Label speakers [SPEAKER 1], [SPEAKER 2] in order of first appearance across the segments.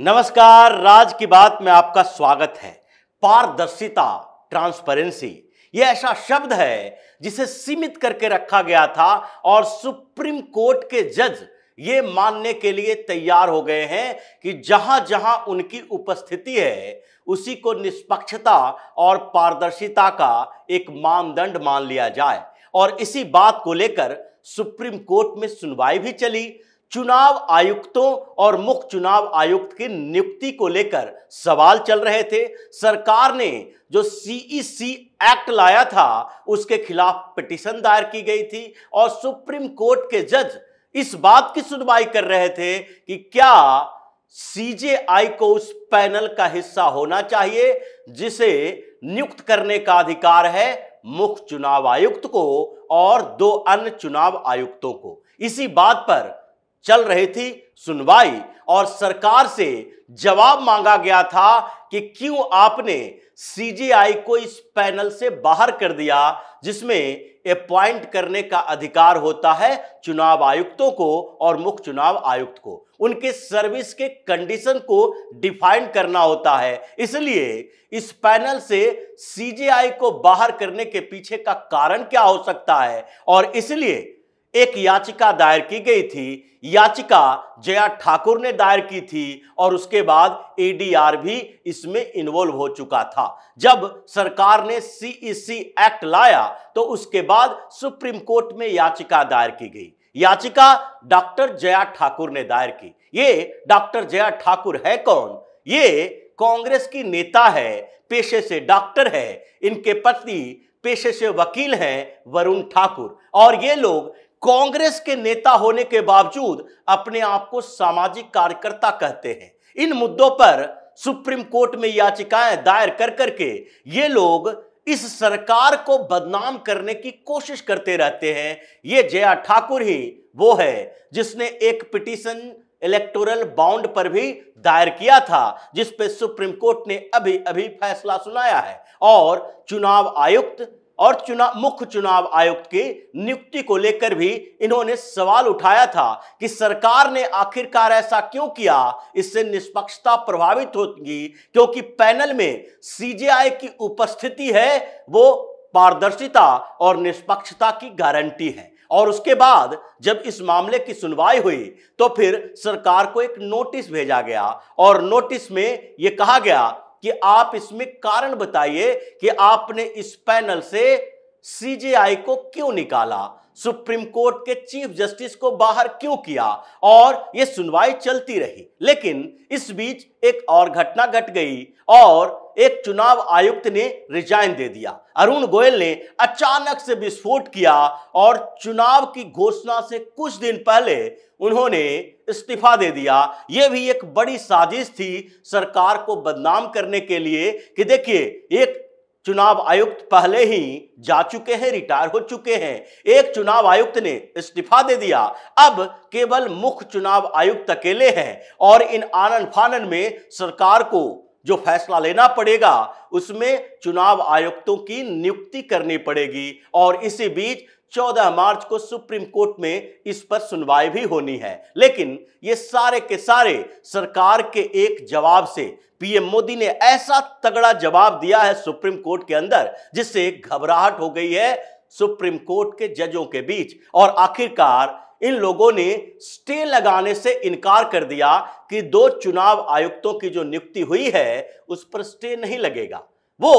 [SPEAKER 1] नमस्कार राज की बात में आपका स्वागत है पारदर्शिता ट्रांसपेरेंसी यह ऐसा शब्द है जिसे सीमित करके रखा गया था और सुप्रीम कोर्ट के जज ये मानने के लिए तैयार हो गए हैं कि जहां जहां उनकी उपस्थिति है उसी को निष्पक्षता और पारदर्शिता का एक मानदंड मान लिया जाए और इसी बात को लेकर सुप्रीम कोर्ट में सुनवाई भी चली चुनाव आयुक्तों और मुख्य चुनाव आयुक्त की नियुक्ति को लेकर सवाल चल रहे थे सरकार ने जो सीईसी एक्ट e लाया था उसके खिलाफ पिटिशन दायर की गई थी और सुप्रीम कोर्ट के जज इस बात की सुनवाई कर रहे थे कि क्या सीजेआई को उस पैनल का हिस्सा होना चाहिए जिसे नियुक्त करने का अधिकार है मुख्य चुनाव आयुक्त को और दो अन्य चुनाव आयुक्तों को इसी बात पर चल रही थी सुनवाई और सरकार से जवाब मांगा गया था कि क्यों आपने सीजीआई को इस पैनल से बाहर कर दिया जिसमें अपॉइंट करने का अधिकार होता है चुनाव आयुक्तों को और मुख्य चुनाव आयुक्त को उनके सर्विस के कंडीशन को डिफाइन करना होता है इसलिए इस पैनल से सीजीआई को बाहर करने के पीछे का कारण क्या हो सकता है और इसलिए एक याचिका दायर की गई थी याचिका जया ठाकुर ने दायर की थी और उसके बाद एडीआर भी इसमें इन्वॉल्व हो चुका था जब सरकार ने सीईसी एक्ट e लाया तो उसके बाद सुप्रीम कोर्ट में याचिका दायर की गई याचिका डॉक्टर जया ठाकुर ने दायर की ये डॉक्टर जया ठाकुर है कौन ये कांग्रेस की नेता है पेशे से डॉक्टर है इनके पति पेशे से वकील हैं वरुण ठाकुर और ये लोग कांग्रेस के नेता होने के बावजूद अपने आप को सामाजिक कार्यकर्ता कहते हैं इन मुद्दों पर सुप्रीम कोर्ट में याचिकाएं दायर कर करके ये लोग इस सरकार को बदनाम करने की कोशिश करते रहते हैं ये जया ठाकुर ही वो है जिसने एक पिटीशन इलेक्टोरल बाउंड पर भी दायर किया था जिस पे सुप्रीम कोर्ट ने अभी अभी फैसला सुनाया है और चुनाव आयुक्त और चुनाव मुख्य चुनाव आयुक्त की नियुक्ति को लेकर भी इन्होंने सवाल उठाया था कि सरकार ने आखिरकार ऐसा क्यों किया इससे निष्पक्षता प्रभावित होगी क्योंकि पैनल में सीजेआई की उपस्थिति है वो पारदर्शिता और निष्पक्षता की गारंटी है और उसके बाद जब इस मामले की सुनवाई हुई तो फिर सरकार को एक नोटिस भेजा गया और नोटिस में ये कहा गया कि आप इसमें कारण बताइए कि आपने इस पैनल से सीजेआई को क्यों निकाला सुप्रीम कोर्ट के चीफ जस्टिस को बाहर क्यों किया और यह सुनवाई चलती रही लेकिन इस बीच एक और घटना घट गट गई और एक चुनाव आयुक्त ने रिजाइन दे दिया अरुण गोयल ने अचानक से विस्फोट किया और चुनाव की घोषणा से कुछ दिन पहले उन्होंने इस्तीफा दे दिया यह भी एक बड़ी साजिश थी सरकार को बदनाम करने के लिए कि देखिए एक चुनाव आयुक्त पहले ही जा चुके हैं रिटायर हो चुके हैं एक चुनाव आयुक्त ने इस्तीफा दे दिया अब केवल मुख्य चुनाव आयुक्त अकेले हैं और इन आनन फानन में सरकार को जो फैसला लेना पड़ेगा उसमें चुनाव आयुक्तों की नियुक्ति करनी पड़ेगी और इसी बीच 14 मार्च को सुप्रीम कोर्ट में इस पर सुनवाई भी होनी है लेकिन ये सारे के सारे सरकार के एक जवाब से पीएम मोदी ने ऐसा तगड़ा जवाब दिया है सुप्रीम कोर्ट के अंदर जिससे घबराहट हो गई है सुप्रीम कोर्ट के जजों के बीच और आखिरकार इन लोगों ने स्टे लगाने से इनकार कर दिया कि दो चुनाव आयुक्तों की जो नियुक्ति हुई है उस पर स्टे नहीं लगेगा वो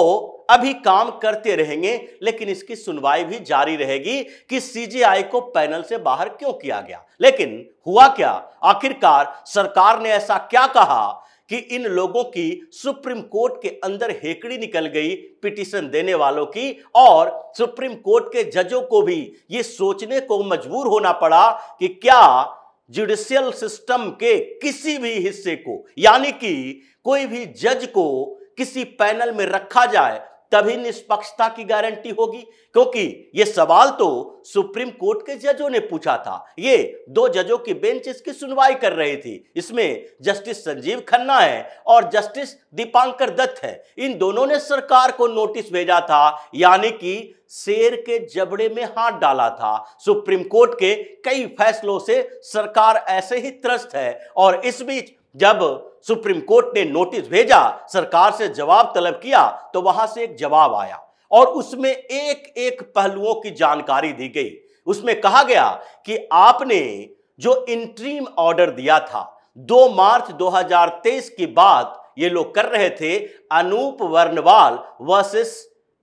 [SPEAKER 1] अभी काम करते रहेंगे लेकिन इसकी सुनवाई भी जारी रहेगी कि सीजीआई को पैनल से बाहर क्यों किया गया लेकिन हुआ क्या आखिरकार सरकार ने ऐसा क्या कहा कि इन लोगों की सुप्रीम कोर्ट के अंदर हेकड़ी निकल गई पिटिशन देने वालों की और सुप्रीम कोर्ट के जजों को भी ये सोचने को मजबूर होना पड़ा कि क्या जुडिशियल सिस्टम के किसी भी हिस्से को यानी कि कोई भी जज को किसी पैनल में रखा जाए तभी निष्पक्षता की गारंटी होगी क्योंकि ये सवाल तो सुप्रीम कोर्ट के जजों ने पूछा था ये दो जजों की बेंच इसकी सुनवाई कर रही थी इसमें जस्टिस संजीव खन्ना है और जस्टिस दीपांकर दत्त है इन दोनों ने सरकार को नोटिस भेजा था यानी कि शेर के जबड़े में हाथ डाला था सुप्रीम कोर्ट के कई फैसलों से सरकार ऐसे ही त्रस्त है और इस बीच जब सुप्रीम कोर्ट ने नोटिस भेजा सरकार से जवाब तलब किया तो वहां से एक जवाब आया और उसमें एक एक पहलुओं की जानकारी दी गई उसमें कहा गया कि आपने जो इंट्रीम ऑर्डर दिया था 2 मार्च 2023 की बात ये लोग कर रहे थे अनूप वर्णवाल वर्सेस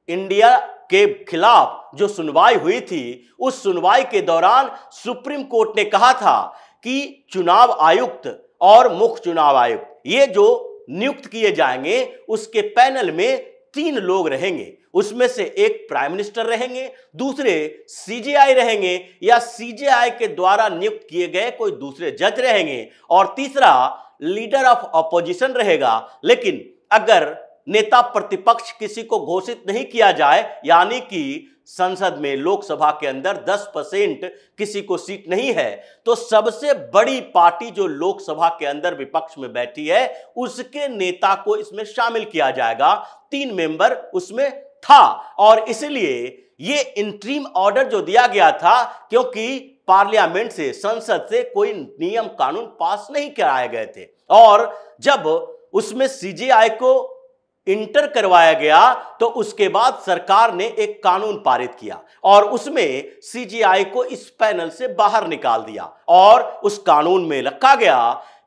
[SPEAKER 1] इंडिया के खिलाफ जो सुनवाई हुई थी उस सुनवाई के दौरान सुप्रीम कोर्ट ने कहा था कि चुनाव आयुक्त और मुख्य चुनाव आयुक्त ये जो नियुक्त किए जाएंगे उसके पैनल में तीन लोग रहेंगे उसमें से एक प्राइम मिनिस्टर रहेंगे दूसरे सीजेआई रहेंगे या सीजेआई के द्वारा नियुक्त किए गए कोई दूसरे जज रहेंगे और तीसरा लीडर ऑफ अपोजिशन रहेगा लेकिन अगर नेता प्रतिपक्ष किसी को घोषित नहीं किया जाए यानी कि संसद में लोकसभा के अंदर 10 परसेंट किसी को सीट नहीं है तो सबसे बड़ी पार्टी जो लोकसभा के अंदर विपक्ष में बैठी है उसके नेता को इसमें शामिल किया जाएगा तीन मेंबर उसमें था और इसलिए ये इंट्रीम ऑर्डर जो दिया गया था क्योंकि पार्लियामेंट से संसद से कोई नियम कानून पास नहीं कराए गए थे और जब उसमें सीजीआई को इंटर करवाया गया तो उसके बाद सरकार ने एक कानून पारित किया और उसमें सीजीआई को इस पैनल से बाहर निकाल दिया और उस कानून में रखा गया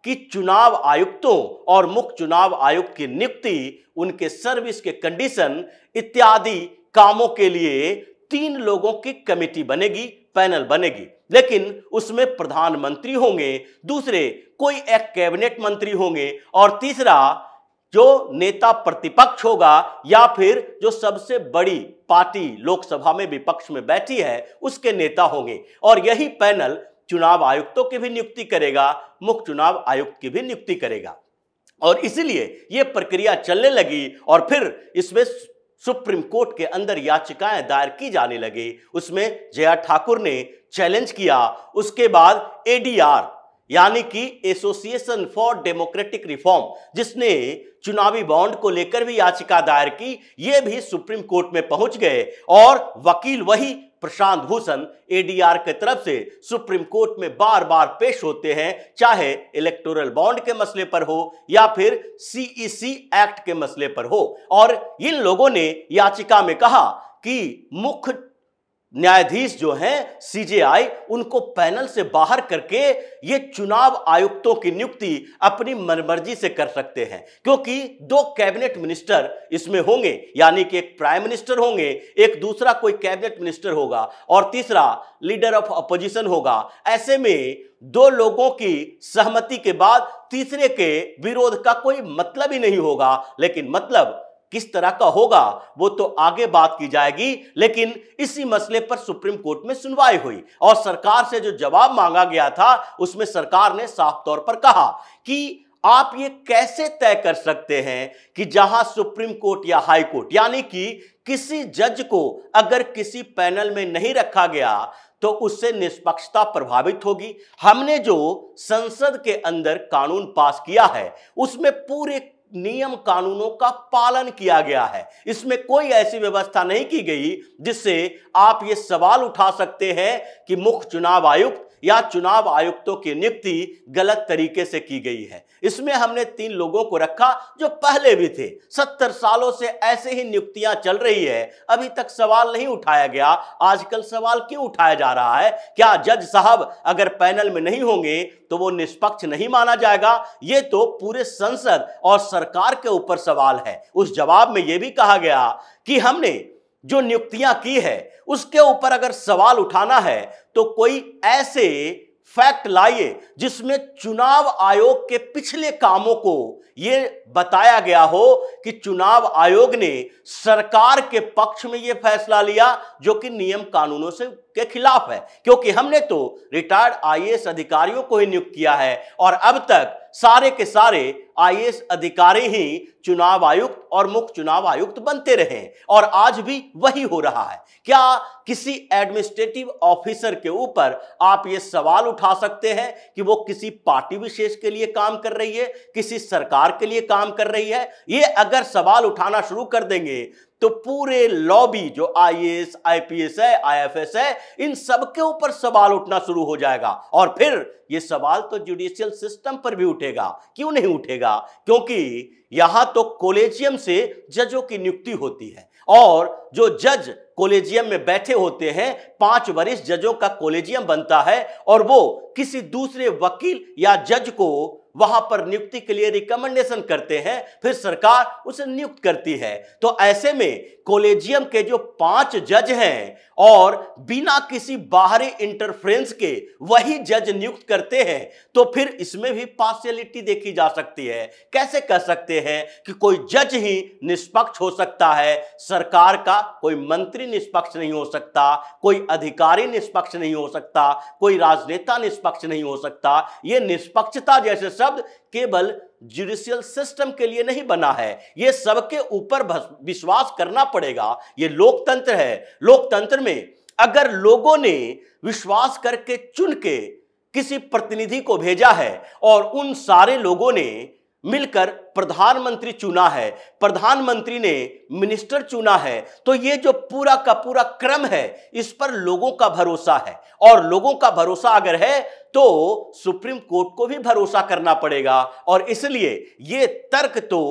[SPEAKER 1] कि चुनाव आयुक्तों और मुख्य चुनाव आयुक्त की नियुक्ति उनके सर्विस के कंडीशन इत्यादि कामों के लिए तीन लोगों की कमेटी बनेगी पैनल बनेगी लेकिन उसमें प्रधानमंत्री होंगे दूसरे कोई एक कैबिनेट मंत्री होंगे और तीसरा जो नेता प्रतिपक्ष होगा या फिर जो सबसे बड़ी पार्टी लोकसभा में विपक्ष में बैठी है उसके नेता होंगे और यही पैनल चुनाव आयुक्तों की भी नियुक्ति करेगा मुख्य चुनाव आयुक्त की भी नियुक्ति करेगा और इसीलिए यह प्रक्रिया चलने लगी और फिर इसमें सुप्रीम कोर्ट के अंदर याचिकाएं दायर की जाने लगी उसमें जया ठाकुर ने चैलेंज किया उसके बाद एडीआर यानी कि एसोसिएशन फॉर डेमोक्रेटिक रिफॉर्म जिसने चुनावी बॉन्ड को लेकर भी याचिका दायर की यह भी सुप्रीम कोर्ट में पहुंच गए और वकील वही प्रशांत भूषण एडीआर की तरफ से सुप्रीम कोर्ट में बार बार पेश होते हैं चाहे इलेक्टोरल बॉन्ड के मसले पर हो या फिर सीईसी e एक्ट के मसले पर हो और इन लोगों ने याचिका में कहा कि मुख्य न्यायाधीश जो हैं सीजेआई उनको पैनल से बाहर करके ये चुनाव आयुक्तों की नियुक्ति अपनी मनमर्जी से कर सकते हैं क्योंकि दो कैबिनेट मिनिस्टर इसमें होंगे यानी कि एक प्राइम मिनिस्टर होंगे एक दूसरा कोई कैबिनेट मिनिस्टर होगा और तीसरा लीडर ऑफ अपोजिशन होगा ऐसे में दो लोगों की सहमति के बाद तीसरे के विरोध का कोई मतलब ही नहीं होगा लेकिन मतलब किस तरह का होगा वो तो आगे बात की जाएगी लेकिन इसी मसले पर सुप्रीम कोर्ट में सुनवाई हुई और सरकार से जो जवाब मांगा गया था उसमें सरकार ने साफ तौर पर कहा कि आप ये कैसे तय कर सकते हैं कि जहां सुप्रीम कोर्ट या हाई कोर्ट यानी कि किसी जज को अगर किसी पैनल में नहीं रखा गया तो उससे निष्पक्षता प्रभावित होगी हमने जो संसद के अंदर कानून पास किया है उसमें पूरे नियम कानूनों का पालन किया गया है इसमें कोई ऐसी व्यवस्था नहीं की गई जिससे आप ये सवाल उठा सकते हैं कि मुख्य चुनाव आयुक्त या चुनाव आयुक्तों की नियुक्ति गलत तरीके से की गई है इसमें हमने तीन लोगों को रखा जो पहले भी थे सत्तर सालों से ऐसे ही नियुक्तियां चल रही है अभी तक सवाल नहीं उठाया गया आजकल सवाल क्यों उठाया जा रहा है क्या जज साहब अगर पैनल में नहीं होंगे तो वो निष्पक्ष नहीं माना जाएगा ये तो पूरे संसद और सरकार के ऊपर सवाल है उस जवाब में यह भी कहा गया कि हमने जो नियुक्तियां की है उसके ऊपर अगर सवाल उठाना है तो कोई ऐसे फैक्ट लाइए जिसमें चुनाव आयोग के पिछले कामों को यह बताया गया हो कि चुनाव आयोग ने सरकार के पक्ष में यह फैसला लिया जो कि नियम कानूनों से के खिलाफ है क्योंकि हमने तो रिटायर्ड आईएएस अधिकारियों को ही नियुक्त किया है और अब तक सारे के सारे आईएएस अधिकारी ही चुनाव आयुक्त और मुख्य चुनाव आयुक्त बनते रहे हैं और आज भी वही हो रहा है क्या किसी एडमिनिस्ट्रेटिव ऑफिसर के ऊपर आप ये सवाल उठा सकते हैं कि वो किसी पार्टी विशेष के लिए काम कर रही है किसी सरकार के लिए काम कर रही है ये अगर सवाल उठाना शुरू कर देंगे तो पूरे लॉबी जो आईएएस आईपीएस है आईएफएस है इन सबके ऊपर सवाल उठना शुरू हो जाएगा और फिर ये सवाल तो जुडिशियल सिस्टम पर भी उठेगा क्यों नहीं उठेगा क्योंकि यहां तो कोलेजियम से जजों की नियुक्ति होती है और जो जज कोलेजियम में बैठे होते हैं पांच वरिष्ठ जजों का कोलेजियम बनता है और वो किसी दूसरे वकील या जज को वहां पर नियुक्ति के लिए रिकमेंडेशन करते हैं फिर सरकार उसे नियुक्त करती है तो ऐसे में कोलेजियम के जो पांच जज हैं और बिना किसी बाहरी इंटरफ्रेंस के वही जज नियुक्त करते हैं तो फिर इसमें भी पार्शियलिटी देखी जा सकती है कैसे कह सकते हैं कि कोई जज ही निष्पक्ष हो सकता है सरकार का कोई मंत्री निष्पक्ष नहीं हो सकता कोई अधिकारी निष्पक्ष नहीं हो सकता कोई राजनेता निष्पक्ष नहीं हो सकता ये निष्पक्षता जैसे शब्द केवल जुडिशियल सिस्टम के लिए नहीं बना है ये सबके ऊपर विश्वास करना पड़ेगा ये लोकतंत्र है लोकतंत्र में अगर लोगों ने विश्वास करके चुन के किसी प्रतिनिधि को भेजा है और उन सारे लोगों ने मिलकर प्रधानमंत्री चुना है प्रधानमंत्री ने मिनिस्टर चुना है तो ये जो पूरा का पूरा क्रम है इस पर लोगों का भरोसा है और लोगों का भरोसा अगर है तो सुप्रीम कोर्ट को भी भरोसा करना पड़ेगा और इसलिए ये तर्क तो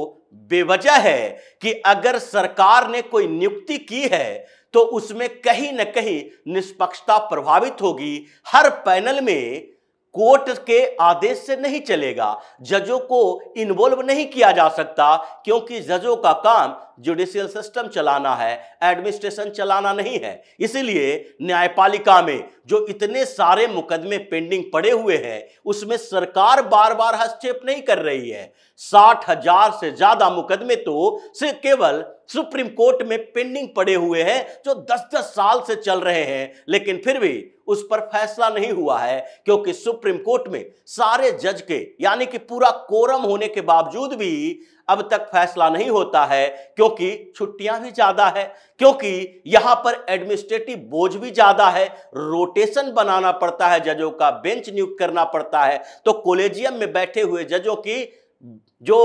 [SPEAKER 1] बेवजह है कि अगर सरकार ने कोई नियुक्ति की है तो उसमें कहीं ना कहीं निष्पक्षता प्रभावित होगी हर पैनल में कोर्ट के आदेश से नहीं चलेगा जजों को इन्वॉल्व नहीं किया जा सकता क्योंकि जजों का काम जुडिशियल सिस्टम चलाना है एडमिनिस्ट्रेशन चलाना नहीं है इसीलिए न्यायपालिका में जो इतने सारे मुकदमे पेंडिंग पड़े हुए हैं उसमें सरकार बार बार हस्तक्षेप नहीं कर रही है साठ हजार से ज्यादा मुकदमे तो सिर्फ केवल सुप्रीम कोर्ट में पेंडिंग पड़े हुए हैं जो दस दस साल से चल रहे हैं लेकिन फिर भी उस पर फैसला नहीं हुआ है क्योंकि सुप्रीम कोर्ट में सारे जज के यानी कि पूरा कोरम होने के बावजूद भी अब तक फैसला नहीं होता है क्योंकि छुट्टियां भी ज्यादा है क्योंकि यहां पर एडमिनिस्ट्रेटिव बोझ भी ज्यादा है रोटेशन बनाना पड़ता है जजों का बेंच नियुक्त करना पड़ता है तो कोलेजियम में बैठे हुए जजों की जो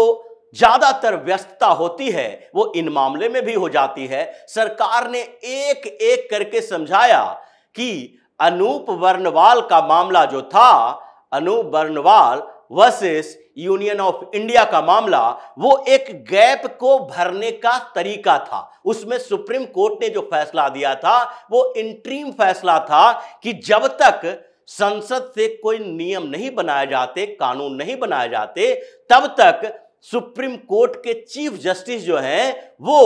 [SPEAKER 1] ज्यादातर व्यस्तता होती है वो इन मामले में भी हो जाती है सरकार ने एक एक करके समझाया कि अनूप वर्णवाल का मामला जो था Anoop Baranwal versus union of India का मामला वो एक गैप को भरने का तरीका था उसमें सुप्रीम कोर्ट ने जो फैसला दिया था वो इंट्रीम फैसला था कि जब तक संसद से कोई नियम नहीं बनाए जाते कानून नहीं बनाए जाते तब तक सुप्रीम कोर्ट के चीफ जस्टिस जो हैं वो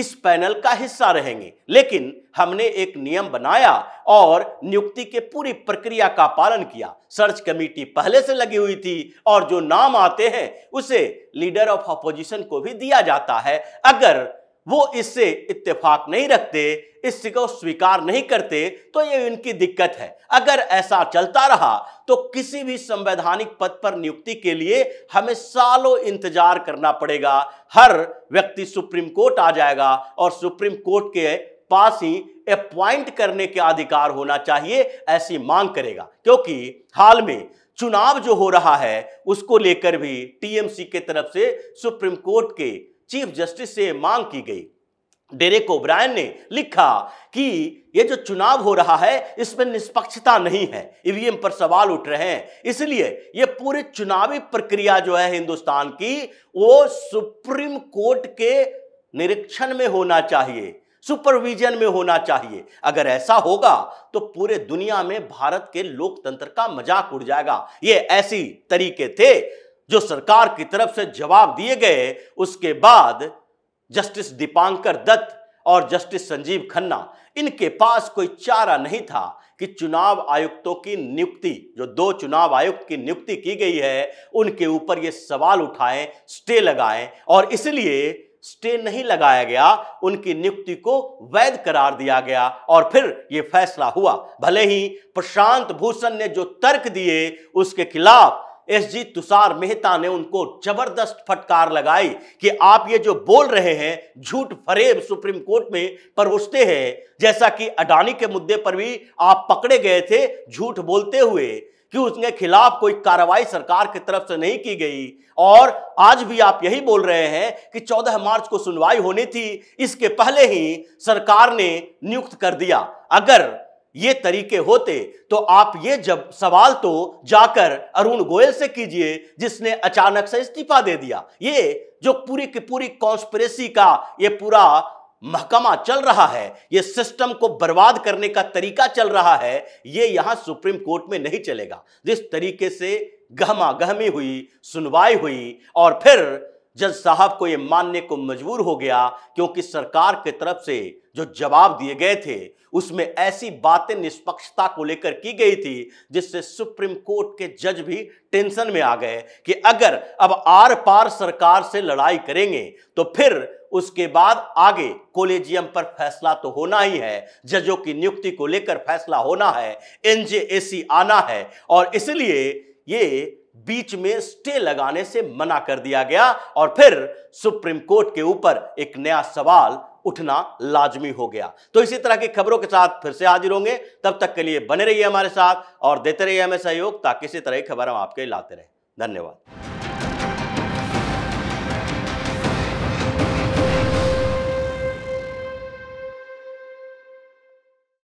[SPEAKER 1] इस पैनल का हिस्सा रहेंगे लेकिन हमने एक नियम बनाया और नियुक्ति के पूरी प्रक्रिया का पालन किया सर्च कमेटी पहले से लगी हुई थी और जो नाम आते हैं उसे लीडर ऑफ अपोजिशन को भी दिया जाता है अगर वो इससे इत्तेफाक नहीं रखते इसको स्वीकार नहीं करते तो ये उनकी दिक्कत है अगर ऐसा चलता रहा तो किसी भी संवैधानिक पद पर नियुक्ति के लिए हमें सालों इंतजार करना पड़ेगा हर व्यक्ति सुप्रीम कोर्ट आ जाएगा और सुप्रीम कोर्ट के पास ही अपॉइंट करने के अधिकार होना चाहिए ऐसी मांग करेगा क्योंकि हाल में चुनाव जो हो रहा है उसको लेकर भी टीएमसी के तरफ से सुप्रीम कोर्ट के चीफ जस्टिस से मांग की गई डेरेक ओब्रायन ने लिखा कि ये जो चुनाव हो रहा है इसमें निष्पक्षता नहीं है ईवीएम पर सवाल उठ रहे हैं इसलिए ये पूरी चुनावी प्रक्रिया जो है हिंदुस्तान की वो सुप्रीम कोर्ट के निरीक्षण में होना चाहिए सुपरविजन में होना चाहिए अगर ऐसा होगा तो पूरे दुनिया में भारत के लोकतंत्र का मजाक उड़ जाएगा ये ऐसी तरीके थे जो सरकार की तरफ से जवाब दिए गए उसके बाद जस्टिस दीपांकर दत्त और जस्टिस संजीव खन्ना इनके पास कोई चारा नहीं था कि चुनाव आयुक्तों की नियुक्ति जो दो चुनाव आयुक्त की नियुक्ति की गई है उनके ऊपर ये सवाल उठाएं स्टे लगाएं और इसलिए स्टे नहीं लगाया गया उनकी नियुक्ति को वैध करार दिया गया और फिर ये फैसला हुआ भले ही प्रशांत भूषण ने जो तर्क दिए उसके खिलाफ एसजी तुषार मेहता ने उनको जबरदस्त फटकार लगाई कि आप ये जो बोल रहे हैं झूठ फरेब सुप्रीम कोर्ट में परोसते हैं जैसा कि अडानी के मुद्दे पर भी आप पकड़े गए थे झूठ बोलते हुए कि उसके खिलाफ कोई कार्रवाई सरकार की तरफ से नहीं की गई और आज भी आप यही बोल रहे हैं कि 14 मार्च को सुनवाई होनी थी इसके पहले ही सरकार ने नियुक्त कर दिया अगर ये तरीके होते तो आप ये जब सवाल तो जाकर अरुण गोयल से कीजिए जिसने अचानक से इस्तीफा दे दिया ये जो पूरी की पूरी कॉन्स्परेसी का ये पूरा महकमा चल रहा है ये सिस्टम को बर्बाद करने का तरीका चल रहा है ये यहां सुप्रीम कोर्ट में नहीं चलेगा जिस तरीके से गहमा गहमी हुई सुनवाई हुई और फिर जज साहब को ये मानने को मजबूर हो गया क्योंकि सरकार की तरफ से जो जवाब दिए गए थे उसमें ऐसी बातें निष्पक्षता को लेकर की गई थी जिससे सुप्रीम कोर्ट के जज भी टेंशन में आ गए कि अगर अब आर पार सरकार से लड़ाई करेंगे तो फिर उसके बाद आगे कोलेजियम पर फैसला तो होना ही है जजों की नियुक्ति को लेकर फैसला होना है एनजेएसी आना है और इसलिए ये बीच में स्टे लगाने से मना कर दिया गया और फिर सुप्रीम कोर्ट के ऊपर एक नया सवाल उठना लाजमी हो गया तो इसी तरह की खबरों के साथ फिर से हाजिर होंगे तब तक के लिए बने रहिए हमारे साथ और देते रहिए हमें सहयोग ताकि इसी तरह की खबर हम आपके लाते रहें धन्यवाद